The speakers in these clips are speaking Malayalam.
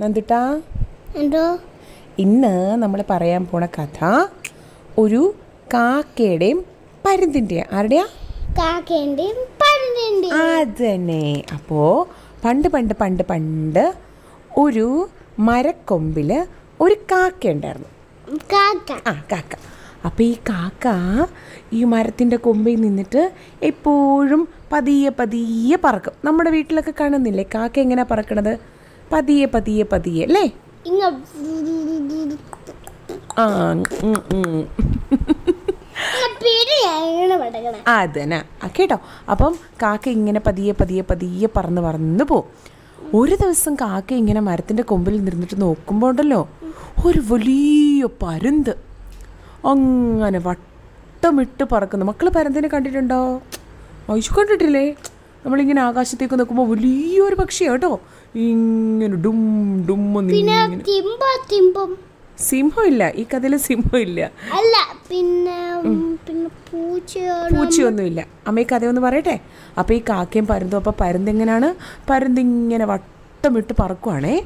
നന്ദിട്ടാ എന്തോ ഇന്ന് നമ്മൾ പറയാൻ പോണ കഥ ഒരു കാക്കയുടെയും പരുന്തിൻ്റെ ആരുടെയാ കാക്കേൻ്റെയും പരുന്തിൻ്റെയും അപ്പോൾ പണ്ട് പണ്ട് പണ്ട് പണ്ട് ഒരു മരക്കൊമ്പിൽ ഒരു കാക്ക ഉണ്ടായിരുന്നു കാക്ക ആ കാക്ക അപ്പോൾ ഈ കാക്ക ഈ മരത്തിൻ്റെ കൊമ്പിൽ നിന്നിട്ട് എപ്പോഴും പതിയെ പതിയെ പറക്കും നമ്മുടെ വീട്ടിലൊക്കെ കാണുന്നില്ലേ കാക്ക എങ്ങനെയാണ് പറക്കണത് പതിയെ പതിയെ പതിയെ അല്ലേ ആ അതന്നെ കേട്ടോ അപ്പം കാക്ക ഇങ്ങനെ പതിയെ പതിയെ പതിയെ പറന്ന് പറന്ന് പോവും ഒരു ദിവസം കാക്ക ഇങ്ങനെ മരത്തിന്റെ കൊമ്പിൽ നിന്നിട്ട് നോക്കുമ്പോൾ ഉണ്ടല്ലോ ഒരു വലിയ പരുന്ത് അങ്ങനെ വട്ടമിട്ട് പറക്കുന്നു മക്കള് പരന്തിനെ കണ്ടിട്ടുണ്ടോ ഐശു കണ്ടിട്ടില്ലേ നമ്മളിങ്ങനെ ആകാശത്തേക്ക് നോക്കുമ്പോൾ വലിയൊരു പക്ഷിയാട്ടോ കേട്ടോ ഇങ്ങനെ ഡും ഡും സിംഹം ഇല്ല ഈ കഥയില് സിംഹം ഇല്ല അല്ല പിന്നെ പിന്നെ പൂച്ചയൊന്നുമില്ല അമ്മ ഈ ഒന്ന് പറയട്ടെ അപ്പൊ ഈ കാക്കയും പരുന്തും അപ്പൊ പരുന്തെങ്ങനെയാണ് പരുന്തിങ്ങനെ വട്ടമിട്ട് പറക്കുവാണേ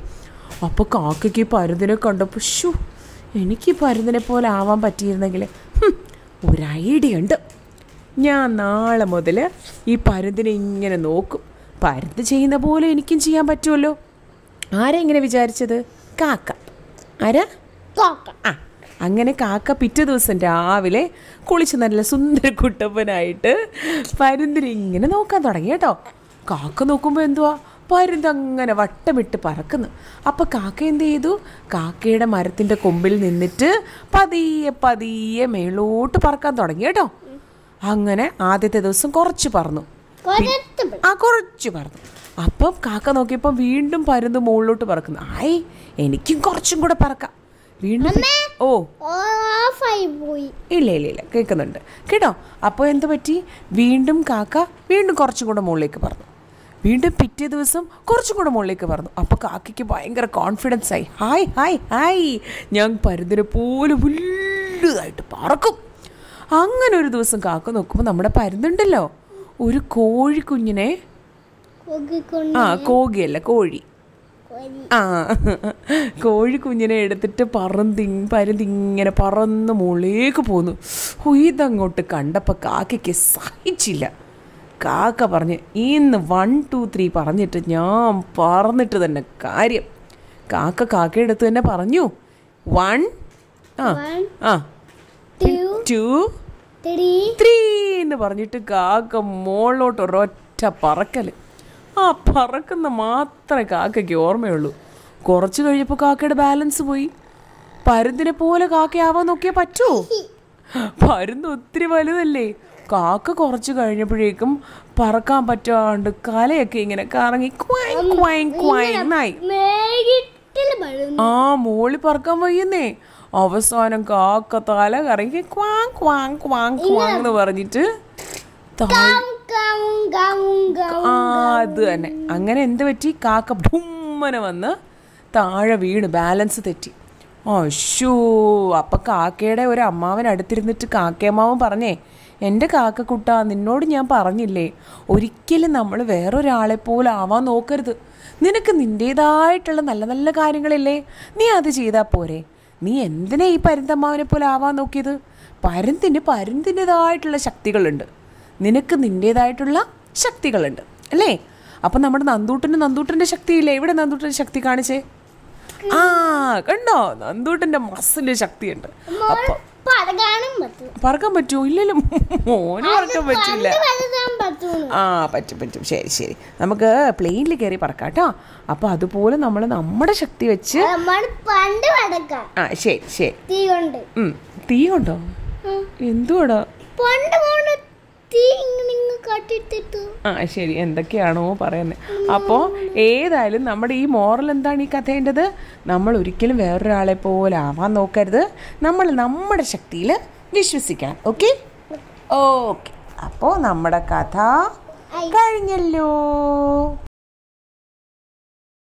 അപ്പോൾ കാക്കയ്ക്ക് പരുന്തിനെ കണ്ടപ്പോൾ ഷു എനിക്ക് പരുന്തിനെ പോലെ ആവാൻ പറ്റിയിരുന്നെങ്കിൽ ഒരു ഐഡിയ ഉണ്ട് ഞാൻ നാളെ മുതൽ ഈ പരുന്തിനെ ഇങ്ങനെ നോക്കും പരുന്ത് ചെയ്യുന്ന പോലെ എനിക്കും ചെയ്യാൻ പറ്റുമല്ലോ ആരാ ഇങ്ങനെ വിചാരിച്ചത് കാക്ക ആരാ കാക്ക ആ അങ്ങനെ കാക്ക പിറ്റേ ദിവസം രാവിലെ കുളിച്ച് നല്ല സുന്ദര കുട്ടപ്പനായിട്ട് പരുന്തിനെ ഇങ്ങനെ നോക്കാൻ തുടങ്ങി കേട്ടോ കാക്ക നോക്കുമ്പോൾ എന്തുവാ പരുന്ത് അങ്ങനെ വട്ടമിട്ട് പറക്കുന്നു അപ്പോൾ കാക്ക എന്ത് ചെയ്തു കാക്കയുടെ മരത്തിൻ്റെ കൊമ്പിൽ നിന്നിട്ട് പതിയെ പതിയെ മേളോട്ട് പറക്കാൻ തുടങ്ങി കേട്ടോ അങ്ങനെ ആദ്യത്തെ ദിവസം കുറച്ച് പറന്നു ആ കുറച്ച് പറന്നു അപ്പം കാക്ക നോക്കിയപ്പോൾ വീണ്ടും പരുന്ന് മുകളിലോട്ട് പറക്കുന്നു ആയ് എനിക്കും കുറച്ചും കൂടെ പറക്കാം വീണ്ടും ഓ പോയി ഇല്ല ഇല്ല ഇല്ല കേൾക്കുന്നുണ്ട് കേട്ടോ അപ്പോൾ എന്ത് പറ്റി വീണ്ടും കാക്ക വീണ്ടും കുറച്ചും കൂടെ മുകളിലേക്ക് പറഞ്ഞു വീണ്ടും പിറ്റേ ദിവസം കുറച്ചും കൂടെ മുകളിലേക്ക് പറഞ്ഞു അപ്പോൾ കാക്കയ്ക്ക് ഭയങ്കര കോൺഫിഡൻസ് ആയി ഹായ് ഹായ് ഹായ് ഞാൻ പരുന്തിനെ പോലെ വലുതായിട്ട് പറക്കും അങ്ങനെ ഒരു ദിവസം കാക്ക നോക്കുമ്പോൾ നമ്മുടെ പരുന്തുണ്ടല്ലോ ഒരു കോഴിക്കുഞ്ഞിനെ ആ കോകിയല്ല കോഴി ആ കോഴി കുഞ്ഞിനെ എടുത്തിട്ട് പറന്തി പരുതിങ്ങനെ പറന്ന് മുകളിലേക്ക് പോന്നു ഹുയിതങ്ങോട്ട് കണ്ടപ്പോൾ കാക്കയ്ക്ക് സഹിച്ചില്ല കാക്ക പറഞ്ഞ് ഇന്ന് വൺ ടു ത്രീ പറഞ്ഞിട്ട് ഞാൻ പറന്നിട്ട് തന്നെ കാര്യം കാക്ക കാക്കയുടെ അടുത്ത് തന്നെ പറഞ്ഞു വൺ ആ ആ ടു ത്രീ എന്ന് പറഞ്ഞിട്ട് കാക്ക മോളിലോട്ട് ഒരൊറ്റ പറക്കൽ ആ പറക്കുന്ന മാത്രമേ കാക്കയ്ക്ക് ഓർമ്മയുള്ളൂ കുറച്ച് കഴിഞ്ഞപ്പോൾ കാക്കയുടെ ബാലൻസ് പോയി പരുന്തിനെ പോലെ കാക്കയാവാൻ നോക്കിയാൽ പറ്റുമോ പരുന്ത് ഒത്തിരി വലുതല്ലേ കാക്ക കുറച്ച് കഴിഞ്ഞപ്പോഴേക്കും പറക്കാൻ പറ്റാണ്ട് കലയൊക്കെ ഇങ്ങനെ കറങ്ങി ക്വാങ് ക്വാങ് ക്വാങ് ആ മോളി പറക്കാൻ വയ്യുന്നേ അവസാനം കാക്ക തല കറങ്ങി ക്വാങ് ക്വാങ് ക്വാങ് ക്വാങ് എന്ന് പറഞ്ഞിട്ട് അത് തന്നെ അങ്ങനെ എന്ത് പറ്റി കാക്ക ഭൂമ്മന വന്ന് താഴെ വീണ് ബാലൻസ് തെറ്റി അശോ അപ്പം കാക്കയുടെ ഒരു അമ്മാവൻ അടുത്തിരുന്നിട്ട് കാക്കയമ്മാവൻ പറഞ്ഞേ എൻ്റെ കാക്കക്കുട്ട നിന്നോട് ഞാൻ പറഞ്ഞില്ലേ ഒരിക്കലും നമ്മൾ വേറൊരാളെ പോലെ ആവാൻ നോക്കരുത് നിനക്ക് നിൻ്റേതായിട്ടുള്ള നല്ല നല്ല കാര്യങ്ങളില്ലേ നീ അത് ചെയ്താൽ പോരേ നീ എന്തിനാ ഈ പരുന്തമ്മാവിനെ പോലെ ആവാൻ നോക്കിയത് പരുന്തിന് പരുന്തിൻ്റെതായിട്ടുള്ള ശക്തികളുണ്ട് നിനക്ക് നിൻ്റേതായിട്ടുള്ള ശക്തികളുണ്ട് അല്ലേ അപ്പം നമ്മുടെ നന്ദൂട്ടന് നന്ദൂട്ടൻ്റെ ശക്തിയില്ലേ ഇവിടെ നന്ദൂട്ടൻ്റെ ശക്തി കാണിച്ചേ ആ കണ്ടോ നന്ദൂട്ടൻ്റെ മസിൻ്റെ ശക്തിയുണ്ട് അപ്പം പറക്കാൻ പറ്റുമോ ഇല്ലല്ലോ മോന് പറക്കാൻ പറ്റില്ല ആ പറ്റും പറ്റും ശരി ശരി നമുക്ക് പ്ലെയിനിൽ കയറി പറക്കാം കേട്ടോ അപ്പോൾ അതുപോലെ നമ്മൾ നമ്മുടെ ശക്തി വെച്ച് ആ ശരി ശരി തീ കൊണ്ടോ എന്തുവാടോ ആ ശരി എന്തൊക്കെയാണോ പറയുന്നത് അപ്പോൾ ഏതായാലും നമ്മുടെ ഈ മോറൽ എന്താണ് ഈ കഥേൻ്റെത് നമ്മൾ ഒരിക്കലും വേറൊരാളെ പോലെ ആവാൻ നോക്കരുത് നമ്മൾ നമ്മുടെ ശക്തിയിൽ വിശ്വസിക്കണം ഓക്കെ ഓക്കെ അപ്പോൾ നമ്മുടെ കഥ കഴിഞ്ഞല്ലോ